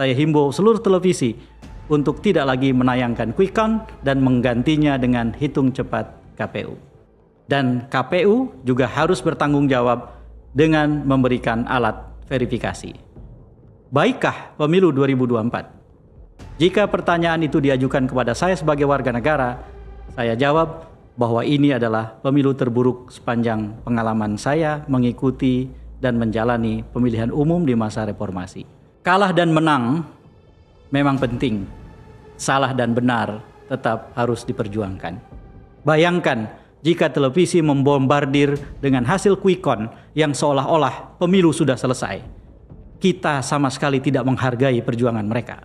Saya himbau seluruh televisi untuk tidak lagi menayangkan quick count dan menggantinya dengan hitung cepat KPU. Dan KPU juga harus bertanggung jawab dengan memberikan alat verifikasi. Baikkah pemilu 2024? Jika pertanyaan itu diajukan kepada saya sebagai warga negara, saya jawab bahwa ini adalah pemilu terburuk sepanjang pengalaman saya mengikuti dan menjalani pemilihan umum di masa reformasi kalah dan menang memang penting. Salah dan benar tetap harus diperjuangkan. Bayangkan jika televisi membombardir dengan hasil quick count yang seolah-olah pemilu sudah selesai. Kita sama sekali tidak menghargai perjuangan mereka.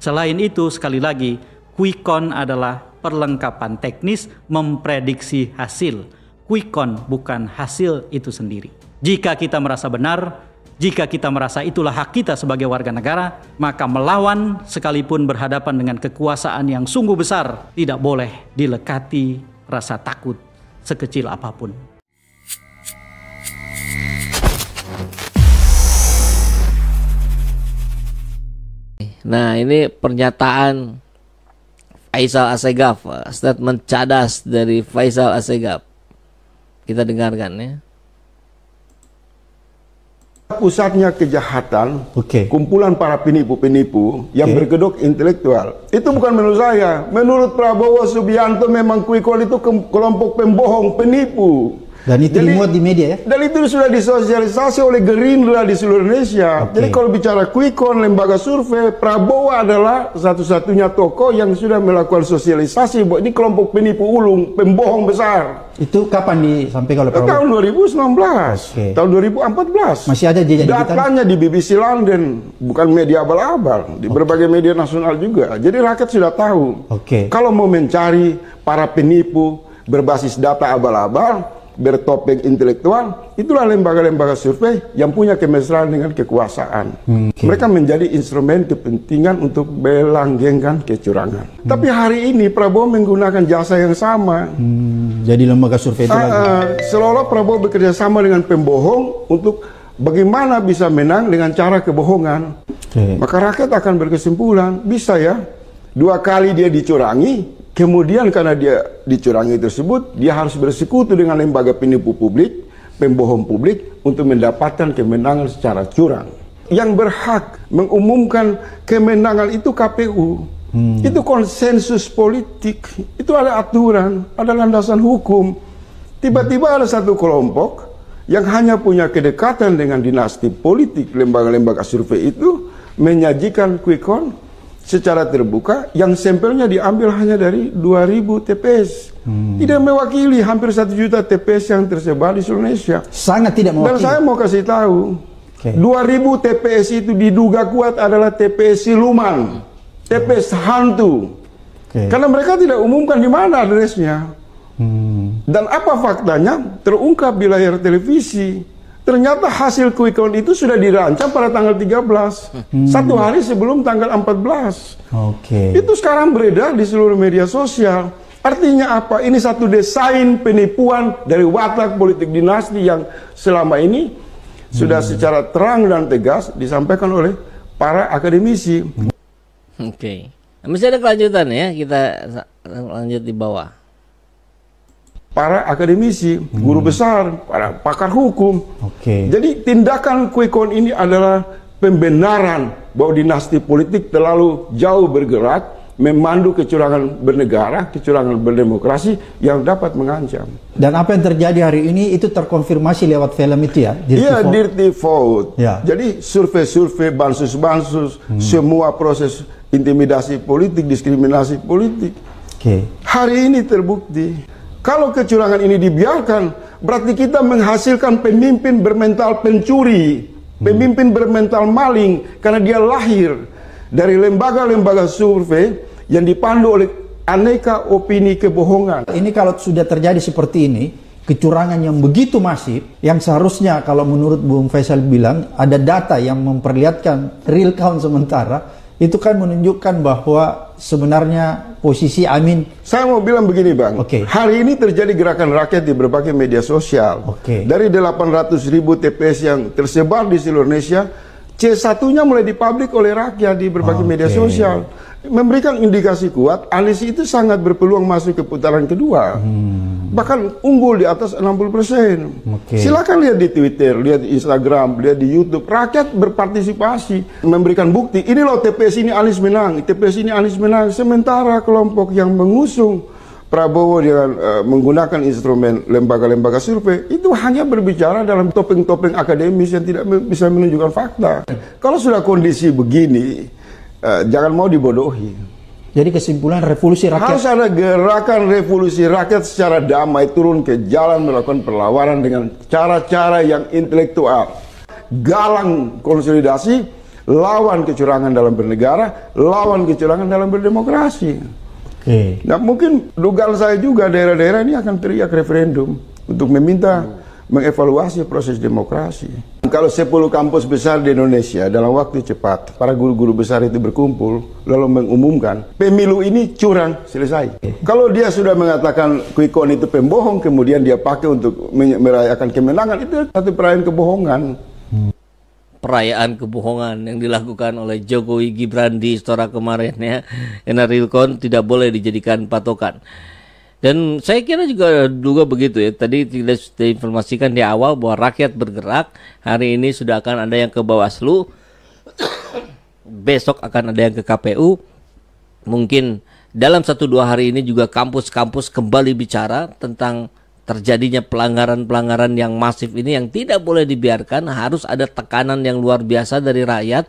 Selain itu, sekali lagi, quick count adalah perlengkapan teknis memprediksi hasil. Quick count bukan hasil itu sendiri. Jika kita merasa benar, jika kita merasa itulah hak kita sebagai warga negara, maka melawan sekalipun berhadapan dengan kekuasaan yang sungguh besar tidak boleh dilekati rasa takut sekecil apapun. Nah, ini pernyataan Faisal Asegaf, uh, statement cadas dari Faisal Asegaf. Kita dengarkan ya pusatnya kejahatan, okay. kumpulan para penipu-penipu yang okay. berkedok intelektual. Itu bukan menurut saya. Menurut Prabowo Subianto memang Kuikol itu kelompok pembohong, penipu. Dan itu Jadi, dimuat di media ya? Dan itu sudah disosialisasi oleh Gerindra di seluruh Indonesia. Okay. Jadi kalau bicara Quick lembaga survei, Prabowo adalah satu-satunya tokoh yang sudah melakukan sosialisasi bahwa ini kelompok penipu ulung, pembohong besar. Itu kapan disampaikan oleh Prabowo? Tahun 2019. Okay. Tahun 2014. Masih ada jejak digital? Datanya di BBC London, bukan media abal-abal, di okay. berbagai media nasional juga. Jadi rakyat sudah tahu. Oke. Okay. Kalau mau mencari para penipu berbasis data abal-abal, bertopeng intelektual, itulah lembaga-lembaga survei yang punya kemesraan dengan kekuasaan. Okay. Mereka menjadi instrumen kepentingan untuk melanggengkan kecurangan. Hmm. Tapi hari ini Prabowo menggunakan jasa yang sama. Hmm. Jadi lembaga survei itu uh, lagi. Ah, Seolah Prabowo bekerja sama dengan pembohong untuk bagaimana bisa menang dengan cara kebohongan. Okay. Maka rakyat akan berkesimpulan, bisa ya dua kali dia dicurangi, Kemudian karena dia dicurangi tersebut, dia harus bersekutu dengan lembaga penipu publik, pembohong publik untuk mendapatkan kemenangan secara curang. Yang berhak mengumumkan kemenangan itu KPU. Hmm. Itu konsensus politik, itu ada aturan, ada landasan hukum. Tiba-tiba ada satu kelompok yang hanya punya kedekatan dengan dinasti politik lembaga-lembaga survei itu menyajikan quick count secara terbuka yang sampelnya diambil hanya dari 2000 TPS. Hmm. Tidak mewakili hampir 1 juta TPS yang tersebar di seluruh Indonesia. Sangat tidak mewakili. Dan saya mau kasih tahu, okay. 2000 TPS itu diduga kuat adalah TPS siluman, TPS okay. hantu. Okay. Karena mereka tidak umumkan di mana adresnya. Hmm. Dan apa faktanya terungkap di layar televisi. Ternyata hasil quick count itu sudah dirancang pada tanggal 13. Hmm. Satu hari sebelum tanggal 14. Oke. Okay. Itu sekarang beredar di seluruh media sosial. Artinya apa? Ini satu desain penipuan dari watak politik dinasti yang selama ini hmm. sudah secara terang dan tegas disampaikan oleh para akademisi. Oke. Okay. Masih ada kelanjutan ya, kita lanjut di bawah para akademisi, guru hmm. besar, para pakar hukum. Okay. Jadi tindakan quick ini adalah pembenaran bahwa dinasti politik terlalu jauh bergerak memandu kecurangan bernegara, kecurangan berdemokrasi yang dapat mengancam. Dan apa yang terjadi hari ini itu terkonfirmasi lewat film itu ya? Dirty iya, Dirty Vote. Ya. Jadi survei-survei, bansus-bansus, hmm. semua proses intimidasi politik, diskriminasi politik. Okay. Hari ini terbukti. Kalau kecurangan ini dibiarkan, berarti kita menghasilkan pemimpin bermental pencuri, pemimpin bermental maling karena dia lahir dari lembaga-lembaga survei yang dipandu oleh aneka opini kebohongan. Ini kalau sudah terjadi seperti ini, kecurangan yang begitu masif yang seharusnya kalau menurut Bung Faisal bilang ada data yang memperlihatkan real count sementara itu kan menunjukkan bahwa sebenarnya posisi Amin. Saya mau bilang begini bang, okay. hari ini terjadi gerakan rakyat di berbagai media sosial. Okay. Dari 800 ribu TPS yang tersebar di seluruh Indonesia, C1-nya mulai dipublik oleh rakyat di berbagai okay. media sosial memberikan indikasi kuat Anies itu sangat berpeluang masuk ke putaran kedua. Hmm. Bahkan unggul di atas 60%. Okay. Silakan lihat di Twitter, lihat di Instagram, lihat di YouTube. Rakyat berpartisipasi memberikan bukti. Ini loh TPS ini Anies menang, TPS ini Anies menang. Sementara kelompok yang mengusung Prabowo dengan uh, menggunakan instrumen lembaga-lembaga survei itu hanya berbicara dalam topeng-topeng akademis yang tidak bisa menunjukkan fakta. Kalau sudah kondisi begini, uh, jangan mau dibodohi. Jadi kesimpulan revolusi rakyat harus ada gerakan revolusi rakyat secara damai turun ke jalan melakukan perlawanan dengan cara-cara yang intelektual. Galang konsolidasi, lawan kecurangan dalam bernegara, lawan kecurangan dalam berdemokrasi. Oke. Nah, mungkin dugaan saya juga daerah-daerah ini akan teriak referendum untuk meminta mengevaluasi proses demokrasi kalau 10 kampus besar di Indonesia dalam waktu cepat, para guru-guru besar itu berkumpul, lalu mengumumkan, pemilu ini curang, selesai. Kalau dia sudah mengatakan quick count itu pembohong, kemudian dia pakai untuk merayakan kemenangan, itu satu perayaan kebohongan. Perayaan kebohongan yang dilakukan oleh Jokowi Gibran di istora kemarin ya, Enaril tidak boleh dijadikan patokan. Dan saya kira juga juga begitu ya. Tadi tidak informasikan di awal bahwa rakyat bergerak. Hari ini sudah akan ada yang ke Bawaslu. Besok akan ada yang ke KPU. Mungkin dalam satu dua hari ini juga kampus-kampus kembali bicara tentang terjadinya pelanggaran-pelanggaran yang masif ini yang tidak boleh dibiarkan harus ada tekanan yang luar biasa dari rakyat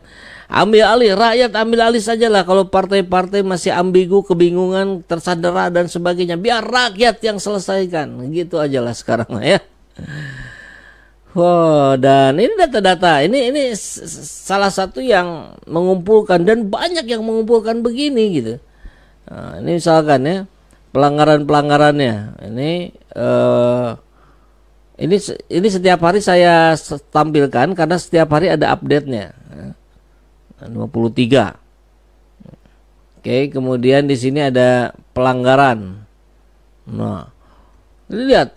ambil alih rakyat ambil alih sajalah kalau partai-partai masih ambigu kebingungan tersandera dan sebagainya biar rakyat yang selesaikan gitu aja lah sekarang ya Wow, dan ini data-data ini ini salah satu yang mengumpulkan dan banyak yang mengumpulkan begini gitu. Nah, ini misalkan ya pelanggaran pelanggarannya ini uh, ini ini setiap hari saya tampilkan karena setiap hari ada update nya 23. Oke, kemudian di sini ada pelanggaran. Nah, lihat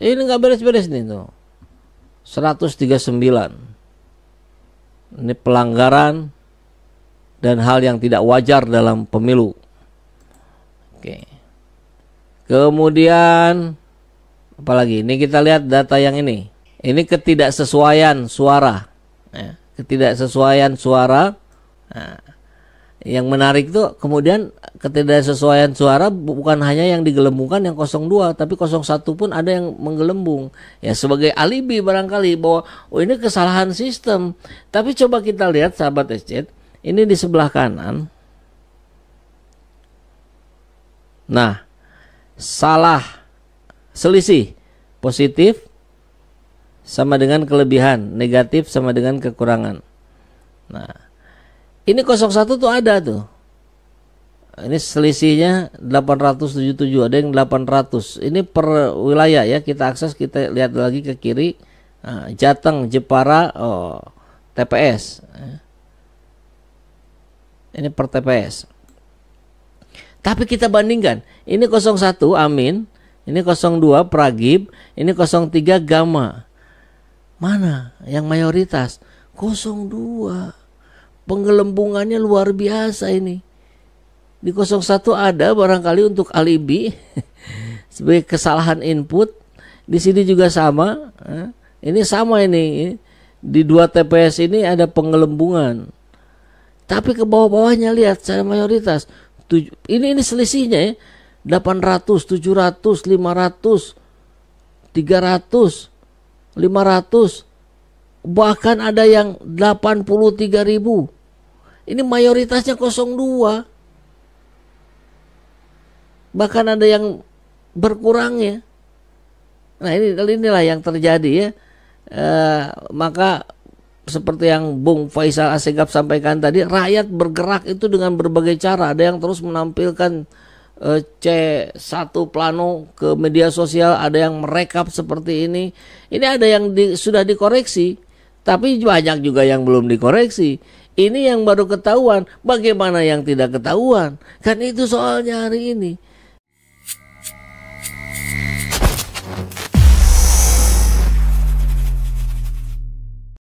ini nggak beres-beres nih tuh. 139. Ini pelanggaran dan hal yang tidak wajar dalam pemilu. Oke. Kemudian apalagi ini kita lihat data yang ini. Ini ketidaksesuaian suara. Ya ketidaksesuaian suara. Nah, yang menarik itu kemudian ketidaksesuaian suara bukan hanya yang digelembungkan yang 02 tapi 01 pun ada yang menggelembung ya sebagai alibi barangkali bahwa oh ini kesalahan sistem tapi coba kita lihat sahabat SC ini di sebelah kanan nah salah selisih positif sama dengan kelebihan, negatif sama dengan kekurangan. Nah, ini 01 tuh ada tuh. Ini selisihnya 877, ada yang 800. Ini per wilayah ya, kita akses, kita lihat lagi ke kiri. Nah, Jateng, Jepara, oh, TPS. Ini per TPS. Tapi kita bandingkan, ini 01 Amin, ini 02 Pragib, ini 03 Gama. Mana yang mayoritas? 02. Penggelembungannya luar biasa ini. Di 01 ada barangkali untuk alibi sebagai kesalahan input. Di sini juga sama. Eh. Ini sama ini. Eh. Di dua TPS ini ada penggelembungan Tapi ke bawah-bawahnya lihat secara mayoritas. Ini ini selisihnya ya. 800, 700, 500, 300 500 bahkan ada yang 83 ribu ini mayoritasnya 02 bahkan ada yang berkurang ya nah ini inilah yang terjadi ya e, maka seperti yang Bung Faisal Asegap sampaikan tadi rakyat bergerak itu dengan berbagai cara ada yang terus menampilkan Eh, C1 plano ke media sosial, ada yang merekap seperti ini. Ini ada yang di, sudah dikoreksi, tapi banyak juga yang belum dikoreksi. Ini yang baru ketahuan, bagaimana yang tidak ketahuan? Kan itu soalnya hari ini.